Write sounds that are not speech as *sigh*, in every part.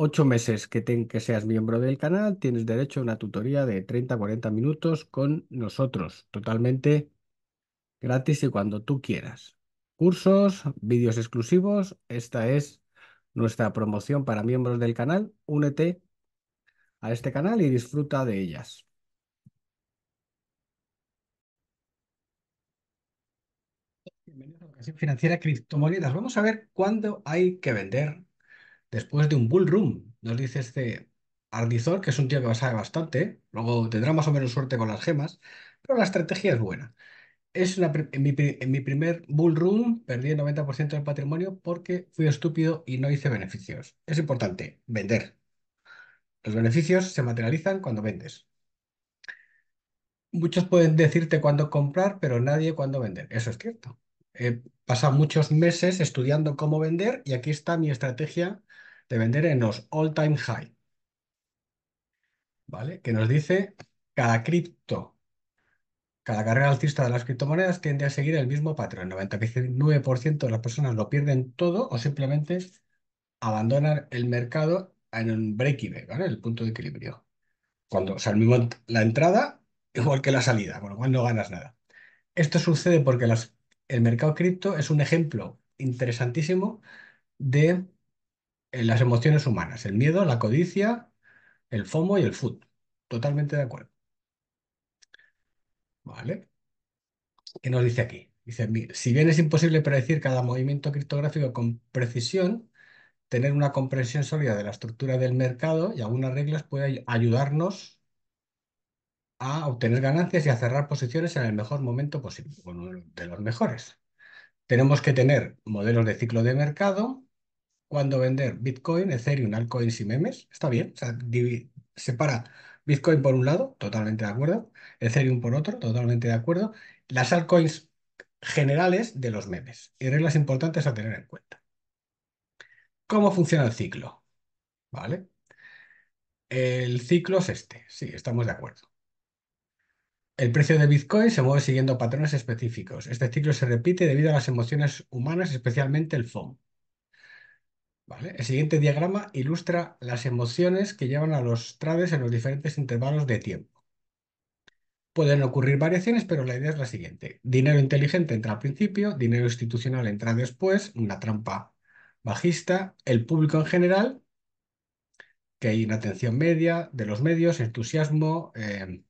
ocho meses que, que seas miembro del canal, tienes derecho a una tutoría de 30-40 minutos con nosotros, totalmente gratis y cuando tú quieras. Cursos, vídeos exclusivos, esta es nuestra promoción para miembros del canal. Únete a este canal y disfruta de ellas. Bienvenidos a Educación Financiera Criptomonedas. Vamos a ver cuándo hay que vender después de un bull Nos dice este Ardizor, que es un tío que sabe bastante, luego tendrá más o menos suerte con las gemas, pero la estrategia es buena. Es en, mi, primer bull perdí el 90% del patrimonio porque fui estúpido y no hice beneficios. Es importante, vender. Los beneficios se materializan cuando vendes. Muchos pueden decirte cuándo comprar, pero nadie cuándo vender. Eso es cierto he eh, pasado muchos meses estudiando cómo vender y aquí está mi estrategia de vender en los all time high. ¿Vale? Que nos dice cada cripto, cada carrera alcista de las criptomonedas tiende a seguir el mismo patrón. El 99% de las personas lo pierden todo o simplemente abandonan el mercado en un break-even, ¿vale? El punto de equilibrio. Cuando, o sea, la entrada igual que la salida, con lo cual no ganas nada. Esto sucede porque las el mercado cripto es un ejemplo interesantísimo de eh, las emociones humanas, el miedo, la codicia, el FOMO y el FUD. Totalmente de acuerdo. ¿Vale? ¿Qué nos dice aquí? Dice, si bien es imposible predecir cada movimiento criptográfico con precisión, tener una comprensión sólida de la estructura del mercado y algunas reglas puede ayudarnos a obtener ganancias y a cerrar posiciones en el mejor momento posible, uno de los mejores. Tenemos que tener modelos de ciclo de mercado, cuando vender Bitcoin, Ethereum, altcoins y memes, está bien, separa Bitcoin por un lado, totalmente de acuerdo, Ethereum por otro, totalmente de acuerdo, las altcoins generales de los memes y reglas importantes a tener en cuenta. ¿Cómo funciona el ciclo? ¿Vale? El ciclo es este, sí, estamos de acuerdo. El precio de Bitcoin se mueve siguiendo patrones específicos. Este ciclo se repite debido a las emociones humanas, especialmente el FOM. El siguiente diagrama ilustra las emociones que llevan a los trades en los diferentes intervalos de tiempo. Pueden ocurrir variaciones, pero la idea es la siguiente. Dinero inteligente entra al principio, dinero institucional entra después, una trampa bajista, el público en general, que hay una atención media de los medios, entusiasmo, eh,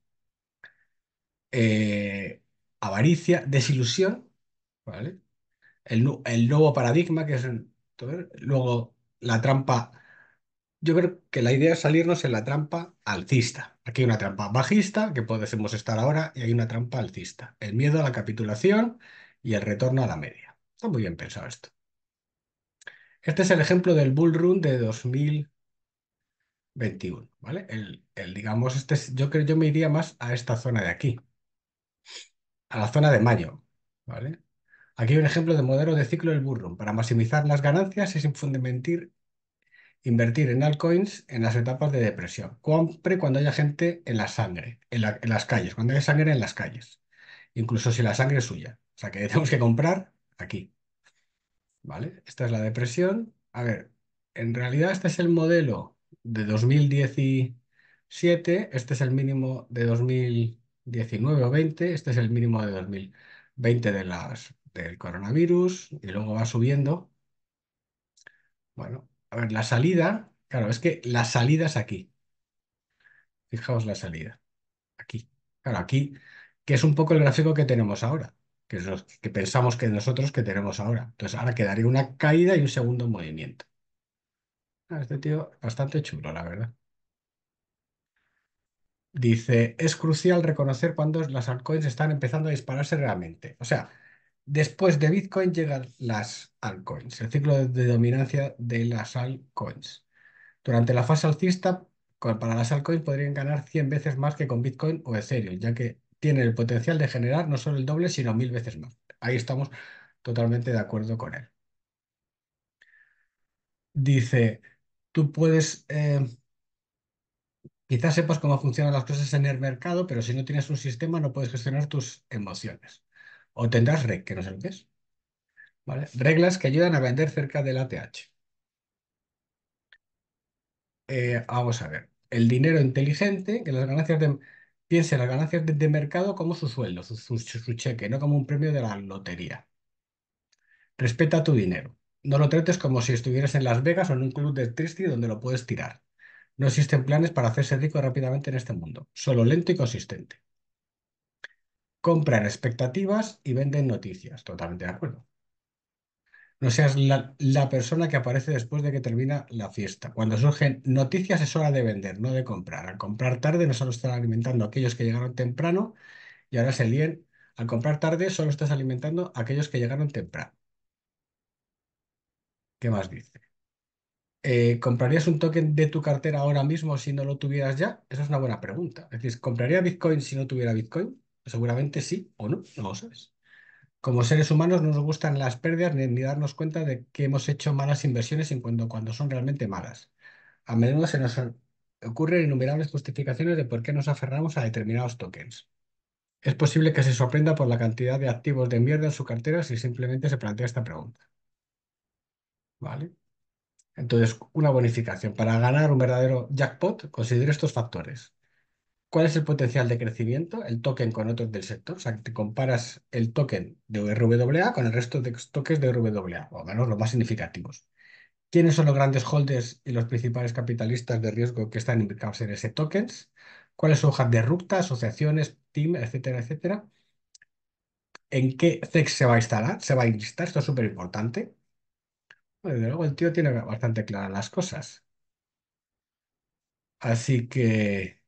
eh, avaricia, desilusión, ¿vale? El, nuevo paradigma, que es luego la trampa. Yo creo que la idea es salirnos en la trampa alcista. Aquí hay una trampa bajista, que podemos estar ahora, y hay una trampa alcista. El miedo a la capitulación y el retorno a la media. Está muy bien pensado esto. Este es el ejemplo del bull run de 2021, ¿vale? el digamos, este, yo creo yo me iría más a esta zona de aquí, a la zona de mayo. ¿vale? Aquí hay un ejemplo de modelo de ciclo del burro. Para maximizar las ganancias es sin invertir en altcoins en las etapas de depresión. Compre cuando haya gente en la sangre, en, las calles, cuando haya sangre en las calles, incluso si la sangre es suya. O sea que *laughs* tenemos que comprar aquí. ¿Vale? Esta es la depresión. A ver, en realidad este es el modelo de 2017, este es el mínimo de 2017. 19 o 20, este es el mínimo de 2020 de las, del coronavirus, y luego va subiendo. Bueno, a ver, la salida, claro, es que la salida es aquí. Fijaos la salida, aquí. Claro, aquí, que es un poco el gráfico que tenemos ahora, que es lo que pensamos que nosotros que tenemos ahora. Entonces, ahora quedaría una caída y un segundo movimiento. Ah, este tío, bastante chulo, la verdad. Dice, es crucial reconocer cuando las altcoins están empezando a dispararse realmente. O sea, después de Bitcoin llegan las altcoins, el ciclo de dominancia de las altcoins. Durante la fase alcista, para las altcoins podrían ganar 100 veces más que con Bitcoin o Ethereum, ya que tienen el potencial de generar no solo el doble, sino mil veces más. Ahí estamos totalmente de acuerdo con él. Dice, tú puedes... Eh, Quizás sepas cómo funcionan las cosas en el mercado, pero si no tienes un sistema no puedes gestionar tus emociones. O tendrás REC, que no sé que Reglas que ayudan a vender cerca del ATH. Eh, vamos a ver. El dinero inteligente, que las ganancias de... Piense las ganancias de, mercado como su sueldo, su, cheque, no como un premio de la lotería. Respeta tu dinero. No lo trates como si estuvieras en Las Vegas o en un club de triste donde lo puedes tirar. No existen planes para hacerse rico rápidamente en este mundo, solo lento y consistente. Compran expectativas y venden noticias, totalmente de acuerdo. No seas la, persona que aparece después de que termina la fiesta. Cuando surgen noticias es hora de vender, no de comprar. Al comprar tarde no solo estás alimentando a aquellos que llegaron temprano y ahora se lien. Al comprar tarde solo estás alimentando a aquellos que llegaron temprano. ¿Qué más dice? Eh, ¿comprarías un token de tu cartera ahora mismo si no lo tuvieras ya? Esa es una buena pregunta. Es decir, ¿compraría Bitcoin si no tuviera Bitcoin? Pues seguramente sí o no, no lo sabes. Como seres humanos no nos gustan las pérdidas ni, darnos cuenta de que hemos hecho malas inversiones en cuando, cuando son realmente malas. A menudo se nos ocurren innumerables justificaciones de por qué nos aferramos a determinados tokens. Es posible que se sorprenda por la cantidad de activos de mierda en su cartera si simplemente se plantea esta pregunta. ¿Vale? Entonces, una bonificación. Para ganar un verdadero jackpot, considera estos factores. ¿Cuál es el potencial de crecimiento? El token con otros del sector. O sea, te comparas el token de RWA con el resto de tokens de RWA, o al menos los más significativos. ¿Quiénes son los grandes holders y los principales capitalistas de riesgo que están implicados en ese tokens? ¿Cuáles son hojas de ruta, asociaciones, team, etcétera, etcétera? ¿En qué CEX se va a instalar? ¿Se va a instalar. Esto es súper importante. Desde luego el tío tiene bastante claras las cosas. Así que,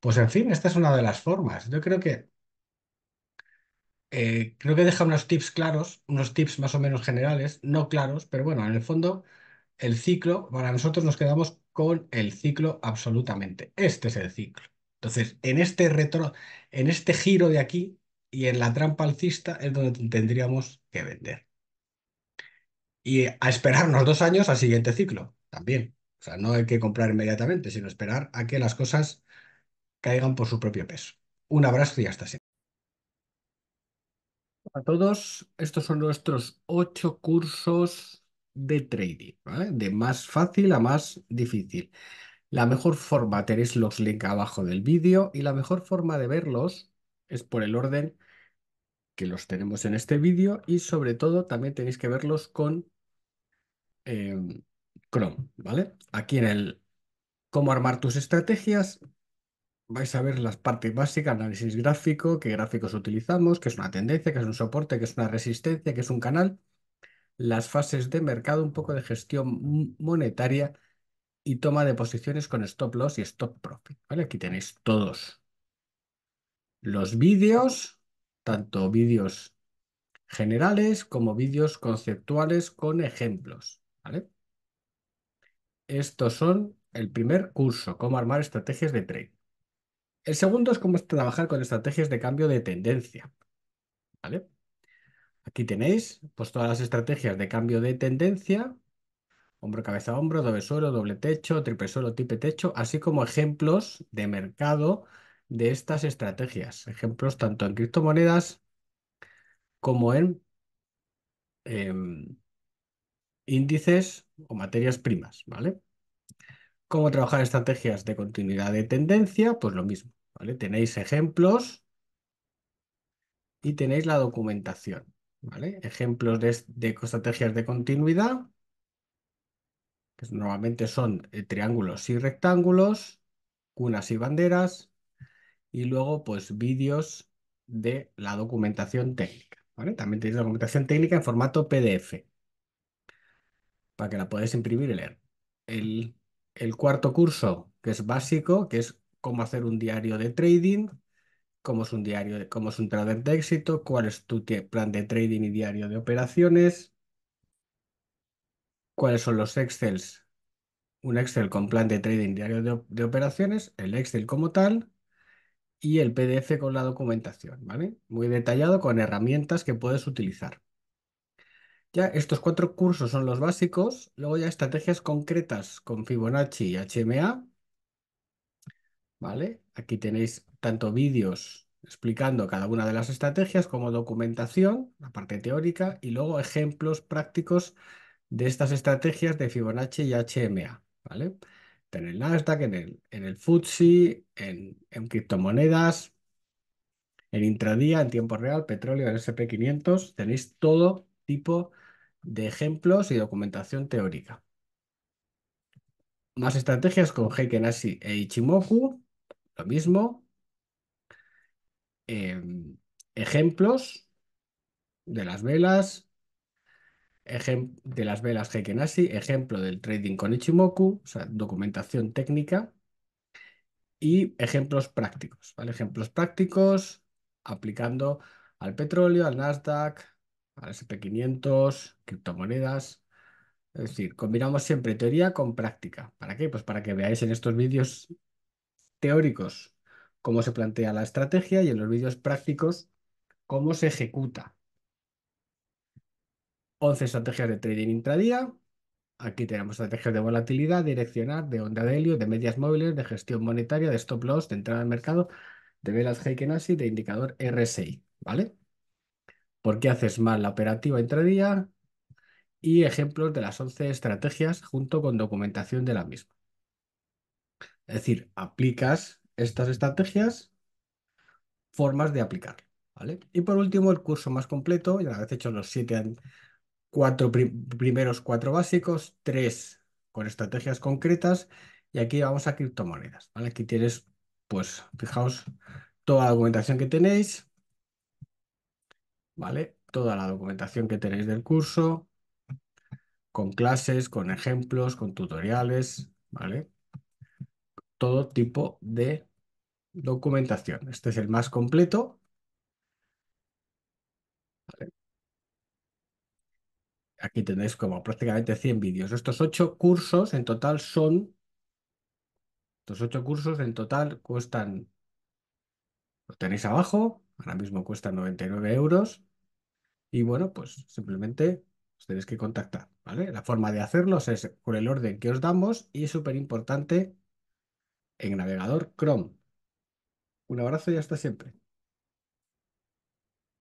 pues en fin, esta es una de las formas. Yo creo que eh, creo que deja unos tips claros, unos tips más o menos generales, no claros, pero bueno, en el fondo, el ciclo, para nosotros nos quedamos con el ciclo absolutamente. Este es el ciclo. Entonces, en este retro, en este giro de aquí y en la trampa alcista es donde tendríamos que vender y a esperar unos dos años al siguiente ciclo también. O sea, no hay que comprar inmediatamente, sino esperar a que las cosas caigan por su propio peso. Un abrazo y hasta siempre. A todos, estos son nuestros ocho cursos de trading, De más fácil a más difícil. La mejor forma, tenéis los links abajo del vídeo y la mejor forma de verlos es por el orden que los tenemos en este vídeo y sobre todo también tenéis que verlos con Em, Chrome, ¿vale? Aquí en el cómo armar tus estrategias, vais a ver las partes básicas, análisis gráfico, qué gráficos utilizamos, qué es una tendencia, qué es un soporte, qué es una resistencia, qué es un canal, las fases de mercado, un poco de gestión monetaria y toma de posiciones con stop loss y stop profit, ¿vale? Aquí tenéis todos los vídeos, tanto vídeos generales como vídeos conceptuales con ejemplos. Estos son el primer curso, cómo armar estrategias de trade. El segundo es cómo trabajar con estrategias de cambio de tendencia, ¿vale? Aquí tenéis pues, todas las estrategias de cambio de tendencia, hombro, cabeza, hombro, doble suelo, doble techo, triple suelo, tipe techo, así como ejemplos de mercado de estas estrategias. Ejemplos tanto en criptomonedas como en em, índices o materias primas, ¿vale? ¿Cómo trabajar estrategias de continuidad de tendencia? Pues lo mismo, ¿vale? Tenéis ejemplos y tenéis la documentación, ¿vale? Ejemplos de, estrategias de continuidad, que normalmente son eh, triángulos y rectángulos, cunas y banderas, y luego pues vídeos de la documentación técnica, ¿vale? También tenéis documentación técnica en formato PDF, para que la podáis imprimir y leer. El, cuarto curso, que es básico, que es cómo hacer un diario de trading, cómo es un diario, de, cómo es un trader de éxito, cuál es tu plan de trading y diario de operaciones, cuáles son los Excels, un Excel con plan de trading y diario de, de operaciones, el Excel como tal y el PDF con la documentación, ¿vale? Muy detallado con herramientas que puedes utilizar. Ya estos cuatro cursos son los básicos, luego ya estrategias concretas con Fibonacci y HMA, ¿vale? Aquí tenéis tanto vídeos explicando cada una de las estrategias como documentación, la parte teórica, y luego ejemplos prácticos de estas estrategias de Fibonacci y HMA, ¿vale? En el Nasdaq, en el, en el FTSE, en, en criptomonedas, en intradía, en tiempo real, petróleo, en SP500, tenéis todo tipo de ejemplos y documentación teórica. Más estrategias con Heiken-Ashi e Ichimoku, lo mismo. Em, ejemplos de las velas, de las velas Heiken-Ashi, ejemplo del trading con Ichimoku, o sea, documentación técnica y ejemplos prácticos, Ejemplos prácticos aplicando al petróleo, al Nasdaq, al SP500, criptomonedas. Es decir, combinamos siempre teoría con práctica. ¿Para qué? Pues para que veáis en estos vídeos teóricos cómo se plantea la estrategia y en los vídeos prácticos cómo se ejecuta. 11 estrategias de trading intradía. Aquí tenemos estrategias de volatilidad, direccionar, de onda de helio, de medias móviles, de gestión monetaria, de stop loss, de entrada al mercado, de velas Heiken de indicador RSI. ¿Vale? por qué haces mal la operativa intradía y ejemplos de las 11 estrategias junto con documentación de la misma. Es decir, aplicas estas estrategias, formas de aplicar. ¿vale? Y por último, el curso más completo, ya vez hecho los siete, cuatro primeros cuatro básicos, tres con estrategias concretas, y aquí vamos a criptomonedas. ¿vale? Aquí tienes, pues, fijaos, toda la documentación que tenéis, Toda la documentación que tenéis del curso, con clases, con ejemplos, con tutoriales, ¿vale? Todo tipo de documentación. Este es el más completo. Aquí tenéis como prácticamente 100 vídeos. Estos ocho cursos en total son... Estos ocho cursos en total cuestan... lo tenéis abajo. Ahora mismo cuestan 99 euros. Y bueno, pues simplemente os tenéis que contactar, ¿vale? La forma de hacerlos es con el orden que os damos y es súper importante en navegador Chrome. Un abrazo y hasta siempre.